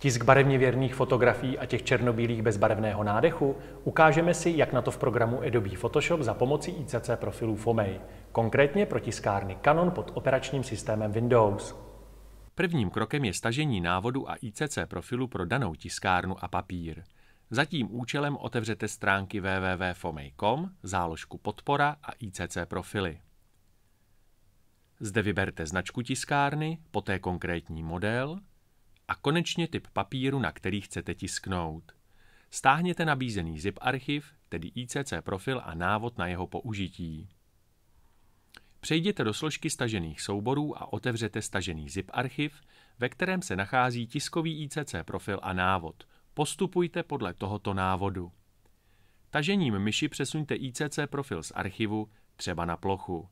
Tisk barevně věrných fotografií a těch černobílých bez barevného nádechu ukážeme si, jak na to v programu Adobe Photoshop za pomocí ICC profilů FOMEI, konkrétně pro tiskárny Canon pod operačním systémem Windows. Prvním krokem je stažení návodu a ICC profilu pro danou tiskárnu a papír. Za tím účelem otevřete stránky www.fomej.com, záložku Podpora a ICC profily. Zde vyberte značku tiskárny, poté konkrétní model – a konečně typ papíru, na který chcete tisknout. Stáhněte nabízený zip archiv, tedy ICC profil a návod na jeho použití. Přejděte do složky stažených souborů a otevřete stažený zip archiv, ve kterém se nachází tiskový ICC profil a návod. Postupujte podle tohoto návodu. Tažením myši přesuňte ICC profil z archivu třeba na plochu.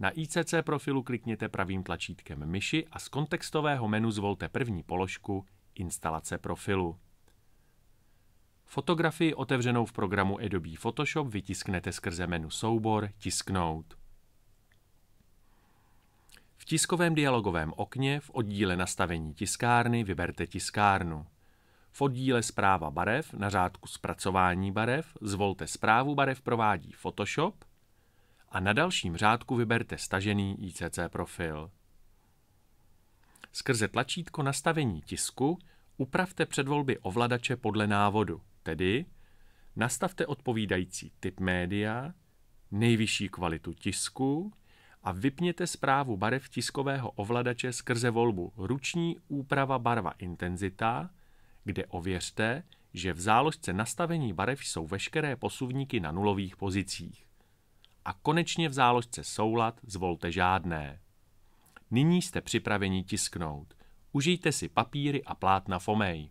Na ICC profilu klikněte pravým tlačítkem myši a z kontextového menu zvolte první položku Instalace profilu. Fotografii otevřenou v programu Adobe Photoshop vytisknete skrze menu Soubor Tisknout. V tiskovém dialogovém okně v oddíle Nastavení tiskárny vyberte tiskárnu. V oddíle Zpráva barev na řádku Zpracování barev zvolte Zprávu barev provádí Photoshop a na dalším řádku vyberte stažený ICC profil. Skrze tlačítko nastavení tisku upravte předvolby ovladače podle návodu, tedy nastavte odpovídající typ média, nejvyšší kvalitu tisku a vypněte zprávu barev tiskového ovladače skrze volbu Ruční úprava barva intenzita, kde ověřte, že v záložce nastavení barev jsou veškeré posuvníky na nulových pozicích a konečně v záložce soulad zvolte žádné. Nyní jste připraveni tisknout. Užijte si papíry a plátna Fomej.